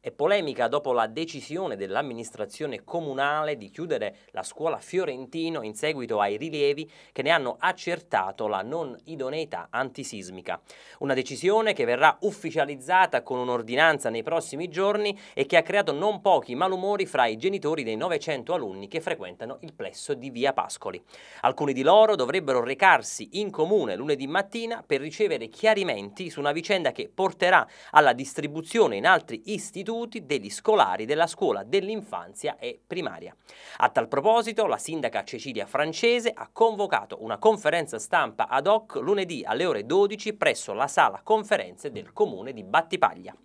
È polemica dopo la decisione dell'amministrazione comunale di chiudere la scuola Fiorentino in seguito ai rilievi che ne hanno accertato la non idoneità antisismica. Una decisione che verrà ufficializzata con un'ordinanza nei prossimi giorni e che ha creato non pochi malumori fra i genitori dei 900 alunni che frequentano il plesso di Via Pascoli. Alcuni di loro dovrebbero recarsi in comune lunedì mattina per ricevere chiarimenti su una vicenda che porterà alla distribuzione in altri istituti istituti degli scolari della scuola dell'infanzia e primaria. A tal proposito, la sindaca Cecilia Francese ha convocato una conferenza stampa ad hoc lunedì alle ore 12 presso la sala conferenze del comune di Battipaglia.